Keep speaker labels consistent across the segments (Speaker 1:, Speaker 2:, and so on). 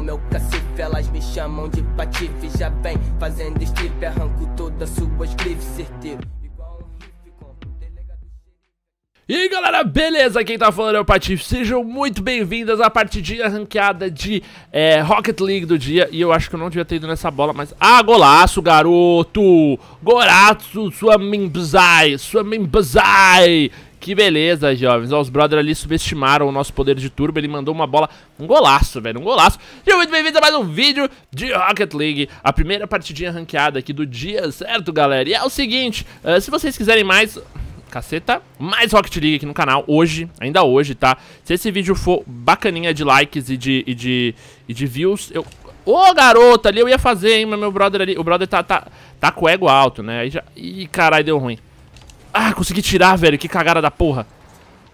Speaker 1: no cacife. Elas me chamam de patife. Já vem fazendo strip, arranco todas suas grifes, certeiro. E aí galera, beleza? Quem tá falando é o Patife, sejam muito bem-vindas à partidinha ranqueada de é, Rocket League do dia E eu acho que eu não devia ter ido nessa bola, mas... Ah, golaço, garoto! Goraço, sua mimbzai, sua mimbzai! Que beleza, jovens. Ó, os brothers ali subestimaram o nosso poder de turbo. Ele mandou uma bola. Um golaço, velho. Um golaço. Sejam muito bem-vindos a mais um vídeo de Rocket League. A primeira partidinha ranqueada aqui do dia, certo, galera? E é o seguinte: uh, se vocês quiserem mais caceta, mais Rocket League aqui no canal, hoje, ainda hoje, tá? Se esse vídeo for bacaninha de likes e de, e de, e de views, eu... Ô, oh, garota, ali eu ia fazer, hein, mas meu brother ali... O brother tá, tá, tá com o ego alto, né? Aí já... Ih, caralho, deu ruim. Ah, consegui tirar, velho. Que cagada da porra.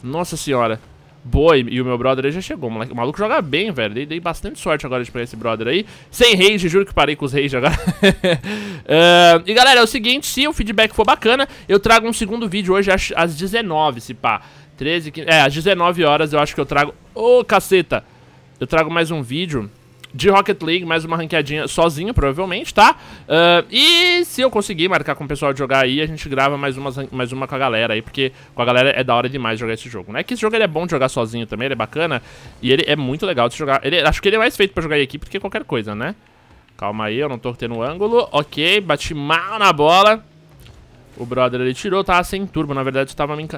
Speaker 1: Nossa senhora. Boa, e o meu brother aí já chegou, moleque. O maluco joga bem, velho. Dei, dei bastante sorte agora de pegar esse brother aí. Sem rage, juro que parei com os rage agora. uh, e galera, é o seguinte, se o feedback for bacana, eu trago um segundo vídeo hoje às, às 19, se pá. 13, 15, é, às 19 horas eu acho que eu trago... Ô, oh, caceta! Eu trago mais um vídeo de Rocket League, mais uma ranqueadinha sozinho, provavelmente, tá? Uh, e se eu conseguir marcar com o pessoal de jogar aí, a gente grava mais, umas, mais uma com a galera aí, porque com a galera é da hora demais jogar esse jogo, né? Que esse jogo ele é bom de jogar sozinho também, ele é bacana, e ele é muito legal de jogar. Ele, acho que ele é mais feito pra jogar em equipe do que qualquer coisa, né? Calma aí, eu não tô tendo ângulo. Ok, bati mal na bola. O brother ele tirou, tava sem turbo, na verdade eu tava me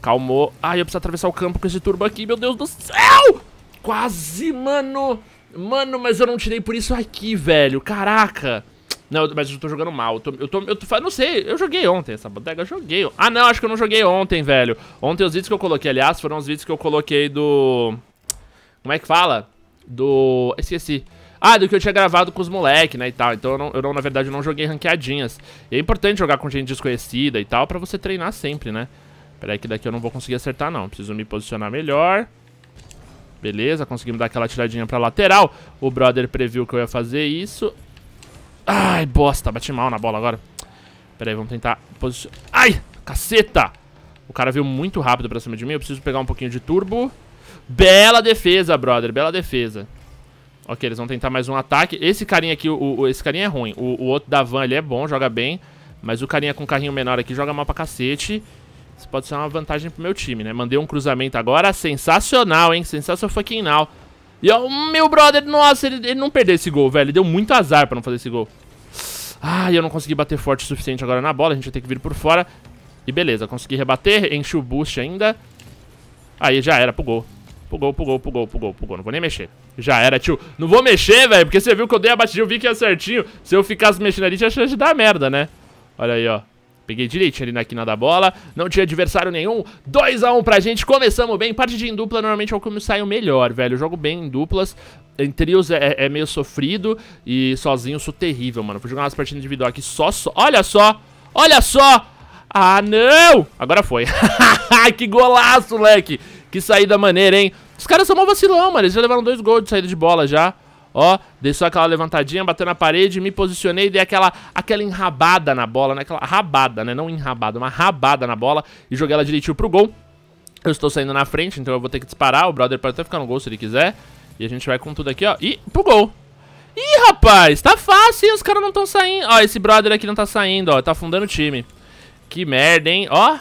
Speaker 1: Calmou. Ai, eu preciso atravessar o campo com esse turbo aqui, meu Deus do céu! Quase, mano! Mano, mas eu não tirei por isso aqui, velho. Caraca. Não, mas eu tô jogando mal. Eu tô, eu tô, eu tô, não sei, eu joguei ontem essa bodega, eu joguei. Ah, não, acho que eu não joguei ontem, velho. Ontem os vídeos que eu coloquei, aliás, foram os vídeos que eu coloquei do... Como é que fala? Do... Esqueci. Ah, do que eu tinha gravado com os moleques, né, e tal. Então eu não, eu não, na verdade, não joguei ranqueadinhas. E é importante jogar com gente desconhecida e tal pra você treinar sempre, né? Peraí que daqui eu não vou conseguir acertar, não. Preciso me posicionar melhor. Beleza, conseguimos dar aquela tiradinha pra lateral. O brother previu que eu ia fazer isso. Ai, bosta, bati mal na bola agora. Pera aí, vamos tentar posicionar... Ai, caceta! O cara veio muito rápido pra cima de mim, eu preciso pegar um pouquinho de turbo. Bela defesa, brother, bela defesa. Ok, eles vão tentar mais um ataque. Esse carinha aqui, o, o esse carinha é ruim. O, o outro da van, ele é bom, joga bem. Mas o carinha com carrinho menor aqui joga mal pra cacete. Isso pode ser uma vantagem pro meu time, né? Mandei um cruzamento agora, sensacional, hein? Sensacional fucking now. E ó, meu brother, nossa, ele, ele não perdeu esse gol, velho. Ele deu muito azar pra não fazer esse gol. Ah, eu não consegui bater forte o suficiente agora na bola. A gente vai ter que vir por fora. E beleza, consegui rebater, enche o boost ainda. Aí já era, pro gol. Pro gol, pro gol, pro gol, pro gol, pro gol. Não vou nem mexer. Já era, tio. Não vou mexer, velho, porque você viu que eu dei a batidinha, eu vi que ia é certinho. Se eu ficasse mexendo ali, tinha chance de dar merda, né? Olha aí, ó. Peguei direitinho ali na quina da bola, não tinha adversário nenhum. 2x1 um pra gente, começamos bem. Partida em dupla normalmente é o que me saio melhor, velho. Eu jogo bem em duplas, em trios é, é meio sofrido e sozinho sou terrível, mano. Vou jogar umas partidas individual aqui só, só. Olha só, olha só. Ah, não! Agora foi. que golaço, moleque. Que saída maneira, hein? Os caras são mó vacilão, mano. Eles já levaram dois gols de saída de bola já. Ó, deixou aquela levantadinha, bateu na parede, me posicionei, dei aquela, aquela enrabada na bola, né? Aquela rabada, né? Não enrabada, uma rabada na bola e joguei ela direitinho pro gol. Eu estou saindo na frente, então eu vou ter que disparar. O brother pode até ficar no gol se ele quiser. E a gente vai com tudo aqui, ó. E pro gol. Ih, rapaz, tá fácil, hein? Os caras não estão saindo. Ó, esse brother aqui não tá saindo, ó. Tá afundando o time. Que merda, hein? Ó,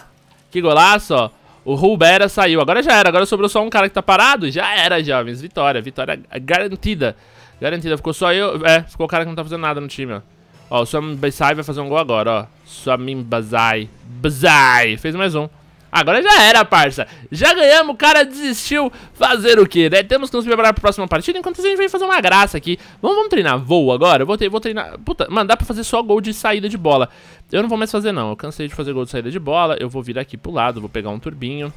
Speaker 1: que golaço, ó. O Rubera saiu. Agora já era. Agora sobrou só um cara que tá parado. Já era, jovens. Vitória, vitória garantida. Garantida, ficou só eu... É, ficou o cara que não tá fazendo nada no time, ó. Ó, o Suamin vai fazer um gol agora, ó. Suamin Bazai. Fez mais um. Agora já era, parça. Já ganhamos, o cara desistiu. Fazer o quê, né? Temos que nos preparar pra próxima partida. Enquanto isso, a gente vem fazer uma graça aqui. Vamos, vamos treinar voo agora? Eu vou, ter, vou treinar... Puta, mano, dá pra fazer só gol de saída de bola. Eu não vou mais fazer, não. Eu cansei de fazer gol de saída de bola. Eu vou vir aqui pro lado, vou pegar um turbinho.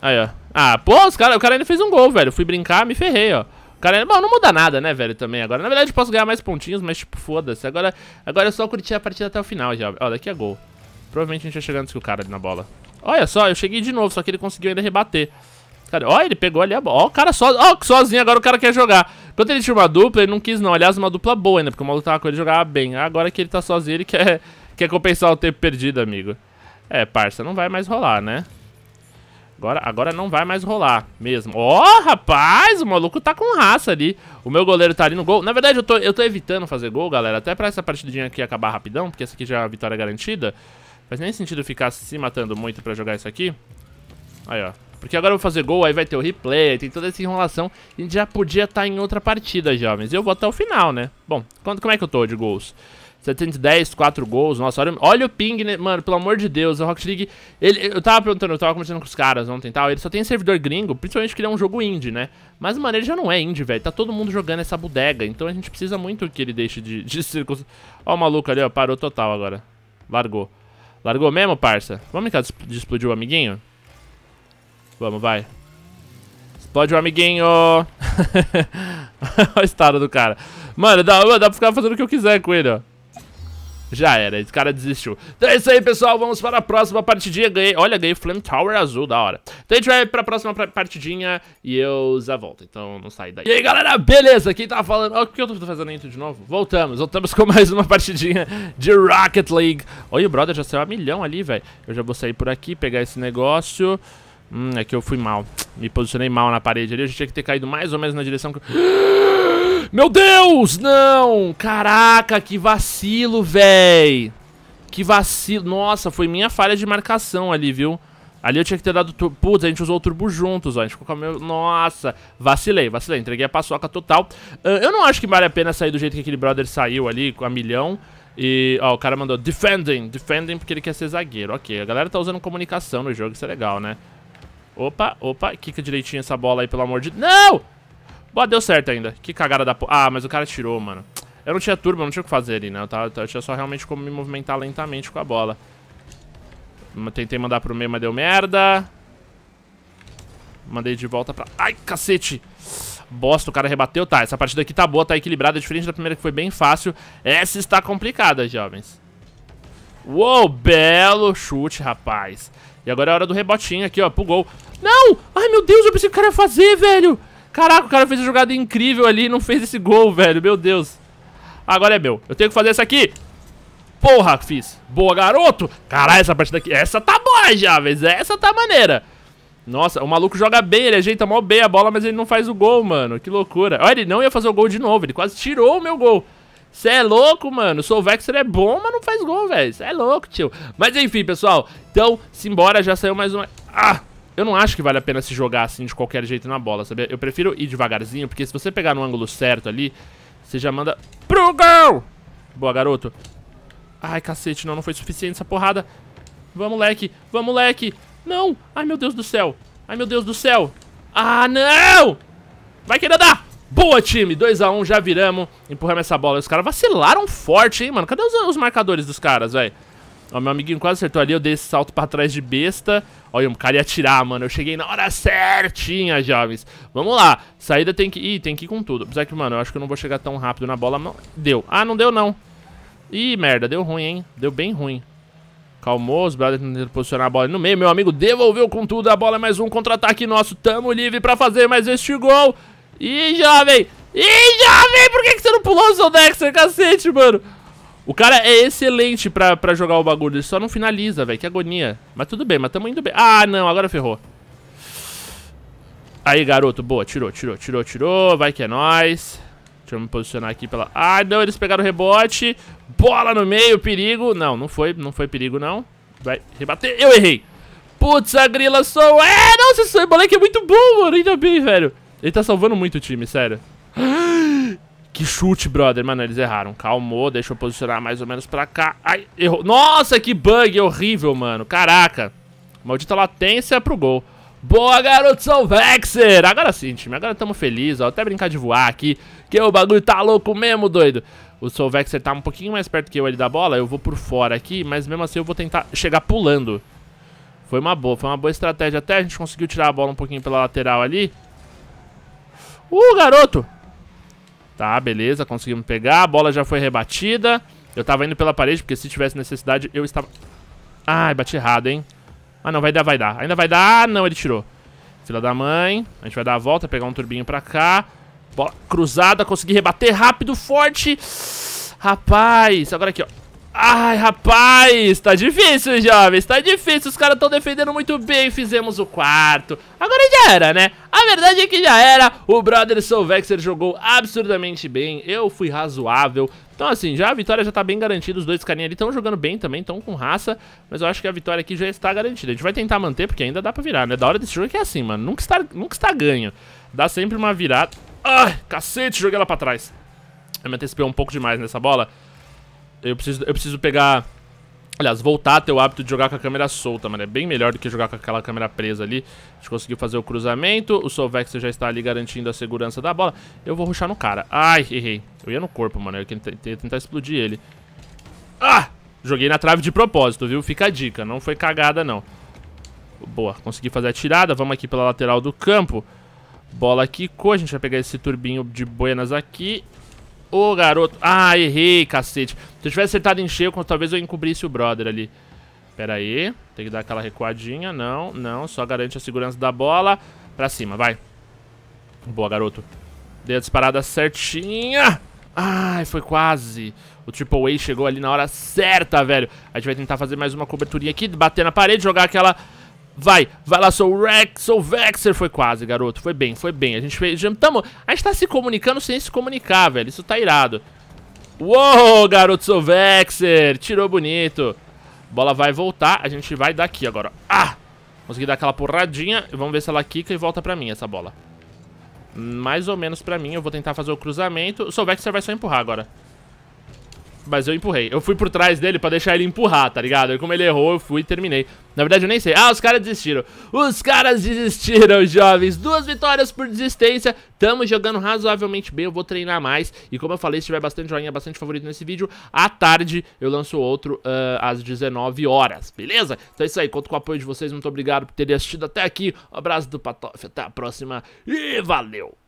Speaker 1: Aí, ó. Ah, pô, os cara, o cara ainda fez um gol, velho. Eu fui brincar, me ferrei, ó. Cara, é, bom, não muda nada, né, velho, também agora. Na verdade, posso ganhar mais pontinhos, mas, tipo, foda-se. Agora, agora é só curtir a partida até o final já. Ó, daqui é gol. Provavelmente a gente vai chegar antes que o cara ali na bola. Olha só, eu cheguei de novo, só que ele conseguiu ainda rebater. Cara, ó, ele pegou ali a bola. Ó, o cara so... ó, sozinho, agora o cara quer jogar. Quando ele tinha uma dupla, ele não quis não. Aliás, uma dupla boa ainda, porque o maluco tava com ele jogava bem. Agora que ele tá sozinho, ele quer, quer compensar o tempo perdido, amigo. É, parça, não vai mais rolar, né? Agora, agora não vai mais rolar mesmo. Ó, oh, rapaz, o maluco tá com raça ali. O meu goleiro tá ali no gol. Na verdade, eu tô, eu tô evitando fazer gol, galera. Até pra essa partidinha aqui acabar rapidão, porque essa aqui já é a vitória garantida. Faz nem sentido ficar se matando muito pra jogar isso aqui. Aí, ó. Porque agora eu vou fazer gol, aí vai ter o replay, tem toda essa enrolação. E já podia estar tá em outra partida, jovens. E eu vou até o final, né? Bom, quando, como é que eu tô de gols? 710, 4 gols. Nossa, olha, olha o ping, né? Mano, pelo amor de Deus, a Rocket League. Ele, eu tava perguntando, eu tava conversando com os caras ontem e tal. Ele só tem servidor gringo, principalmente que ele é um jogo indie, né? Mas, mano, ele já não é indie, velho. Tá todo mundo jogando essa bodega. Então a gente precisa muito que ele deixe de, de circunstância. Ó, o maluco ali, ó. Parou total agora. Largou. Largou mesmo, parça? Vamos brincar de explodir o amiguinho? Vamos, vai. Explode o amiguinho! Olha o estado do cara. Mano, dá, dá pra ficar fazendo o que eu quiser com ele, ó. Já era, esse cara desistiu. Então é isso aí, pessoal. Vamos para a próxima partidinha. Ganhei, olha, ganhei Flame Tower azul, da hora. Então a gente vai para a próxima partidinha e eu já volto. Então não sai daí. E aí, galera, beleza? Quem tava tá falando... Ah, o que eu tô fazendo isso de novo? Voltamos, voltamos com mais uma partidinha de Rocket League. Olha, o brother já saiu a milhão ali, velho. Eu já vou sair por aqui, pegar esse negócio... Hum, é que eu fui mal. Me posicionei mal na parede ali. Eu já tinha que ter caído mais ou menos na direção que... Ah! Meu Deus, não! Caraca, que vacilo, véi! Que vacilo. Nossa, foi minha falha de marcação ali, viu? Ali eu tinha que ter dado turbo. Putz, a gente usou o turbo juntos, ó. A gente ficou com a meu... Nossa, vacilei, vacilei. Entreguei a paçoca total. Uh, eu não acho que vale a pena sair do jeito que aquele brother saiu ali, com a milhão. E, ó, o cara mandou defending, defending porque ele quer ser zagueiro. Ok, a galera tá usando comunicação no jogo, isso é legal, né? Opa, opa, quica direitinho essa bola aí, pelo amor de... Não! Boa, deu certo ainda. Que cagada da porra. Ah, mas o cara tirou, mano. Eu não tinha turbo, não tinha o que fazer ali, né? Eu, tava, eu tinha só realmente como me movimentar lentamente com a bola. Tentei mandar pro meio, mas deu merda. Mandei de volta pra... Ai, cacete! Bosta, o cara rebateu. Tá, essa partida aqui tá boa, tá equilibrada. É diferente da primeira que foi bem fácil. Essa está complicada, jovens. Uou, belo chute, rapaz. E agora é a hora do rebotinho aqui, ó, pro gol. Não! Ai, meu Deus, eu pensei que o cara ia fazer, velho! Caraca, o cara fez uma jogada incrível ali e não fez esse gol, velho. Meu Deus. Agora é meu. Eu tenho que fazer essa aqui. Porra, fiz. Boa, garoto. Caralho, essa partida aqui. Essa tá boa já, velho. Essa tá maneira. Nossa, o maluco joga bem, ele ajeita mal bem a bola, mas ele não faz o gol, mano. Que loucura. Olha, ele não ia fazer o gol de novo. Ele quase tirou o meu gol. Cê é louco, mano. Sou Vexer é bom, mas não faz gol, velho. Cê é louco, tio. Mas enfim, pessoal. Então, simbora. Já saiu mais uma... Ah! Eu não acho que vale a pena se jogar assim de qualquer jeito na bola, sabe? Eu prefiro ir devagarzinho, porque se você pegar no ângulo certo ali, você já manda pro gol! Boa, garoto. Ai, cacete, não, não foi suficiente essa porrada. Vamos, moleque, vamos, moleque. Não, ai, meu Deus do céu. Ai, meu Deus do céu. Ah, não! Vai querer dar! Boa, time! 2x1, um, já viramos. Empurramos essa bola. Os caras vacilaram forte, hein, mano? Cadê os, os marcadores dos caras, velho? Ó, meu amiguinho quase acertou ali, eu dei esse salto pra trás de besta. Olha, um cara ia atirar, mano. Eu cheguei na hora certinha, jovens. Vamos lá. Saída tem que... Ih, tem que ir com tudo. Apesar que, mano, eu acho que eu não vou chegar tão rápido na bola. Não... Deu. Ah, não deu, não. Ih, merda. Deu ruim, hein? Deu bem ruim. Calmou, os brothers tentando posicionar a bola no meio. Meu amigo devolveu com tudo a bola. É mais um contra-ataque nosso. Tamo livre pra fazer mais este gol. Ih, jovem. Ih, jovem. Por que, que você não pulou o seu Dexter, cacete, mano? O cara é excelente pra, pra jogar o bagulho, ele só não finaliza, velho. Que agonia. Mas tudo bem, mas tamo indo bem. Ah, não, agora ferrou. Aí, garoto, boa. Tirou, tirou, tirou, tirou. Vai que é nóis. Deixa eu me posicionar aqui pela... Ah, não, eles pegaram o rebote. Bola no meio, perigo. Não, não foi, não foi perigo, não. Vai rebater. Eu errei. Putz, a grila sou... É, nossa, esse moleque é muito bom, mano. Ainda bem, velho. Ele tá salvando muito o time, sério. Ah! Que chute, brother. Mano, eles erraram. Calmou, deixa eu posicionar mais ou menos pra cá. Ai, errou. Nossa, que bug horrível, mano. Caraca. Maldita latência pro gol. Boa, garoto, sou Vexer! Agora sim, time, agora estamos felizes, ó. Até brincar de voar aqui, que o bagulho tá louco mesmo, doido. O Solvexer tá um pouquinho mais perto que eu ali da bola, eu vou por fora aqui, mas mesmo assim eu vou tentar chegar pulando. Foi uma boa, foi uma boa estratégia até, a gente conseguiu tirar a bola um pouquinho pela lateral ali. Uh, garoto! Tá, beleza, conseguimos pegar. A bola já foi rebatida. Eu tava indo pela parede, porque se tivesse necessidade, eu estava... Ai, bati errado, hein? Ah, não, vai dar, vai dar. Ainda vai dar. Ah, não, ele tirou. Filha da mãe. A gente vai dar a volta, pegar um turbinho pra cá. Bola cruzada, consegui rebater rápido, forte. Rapaz, agora aqui, ó. Ai, rapaz, tá difícil, jovens, tá difícil, os caras estão defendendo muito bem, fizemos o quarto. Agora já era, né? A verdade é que já era, o Brother Solvexer jogou absurdamente bem, eu fui razoável. Então assim, já a vitória já tá bem garantida, os dois carinha ali estão jogando bem também, estão com raça, mas eu acho que a vitória aqui já está garantida. A gente vai tentar manter, porque ainda dá pra virar, né? Da hora desse jogo é que é assim, mano, nunca está, nunca está ganho. Dá sempre uma virada... Ai, cacete, joguei ela pra trás. Eu me antecipei um pouco demais nessa bola. Eu preciso, eu preciso pegar... Aliás, voltar a ter o hábito de jogar com a câmera solta, mano. É bem melhor do que jogar com aquela câmera presa ali. A gente conseguiu fazer o cruzamento. O Solvex já está ali garantindo a segurança da bola. Eu vou ruxar no cara. Ai, errei. Eu ia no corpo, mano. Eu ia tentar explodir ele. Ah! Joguei na trave de propósito, viu? Fica a dica. Não foi cagada, não. Boa. Consegui fazer a tirada. Vamos aqui pela lateral do campo. Bola quicou. A gente vai pegar esse turbinho de Buenas aqui. Ô, garoto. Ah, errei, cacete. Se eu tivesse acertado em cheio, talvez eu encobrisse o brother ali. Pera aí. Tem que dar aquela recuadinha. Não, não. Só garante a segurança da bola. Pra cima, vai. Boa, garoto. Dei a disparada certinha. Ai, foi quase. O Triple A chegou ali na hora certa, velho. A gente vai tentar fazer mais uma coberturinha aqui, bater na parede, jogar aquela vai, vai lá, sou Rex, sou Vexer. Foi quase, garoto, foi bem, foi bem. A gente fez, tamo, a gente tá se comunicando sem se comunicar, velho, isso tá irado. Uou, garoto, sou Vexer, tirou bonito. Bola vai voltar, a gente vai daqui agora. Ah! Consegui dar aquela porradinha, vamos ver se ela quica e volta pra mim essa bola. Mais ou menos pra mim, eu vou tentar fazer o cruzamento. Sou Vexer vai só empurrar agora. Mas eu empurrei. Eu fui por trás dele pra deixar ele empurrar, tá ligado? E como ele errou, eu fui e terminei. Na verdade, eu nem sei. Ah, os caras desistiram. Os caras desistiram, jovens. Duas vitórias por desistência. Tamo jogando razoavelmente bem. Eu vou treinar mais. E como eu falei, se tiver bastante joinha, bastante favorito nesse vídeo, à tarde eu lanço outro uh, às 19 horas, beleza? Então é isso aí. Conto com o apoio de vocês. Muito obrigado por terem assistido até aqui. Um abraço do Patof. Até a próxima. E valeu!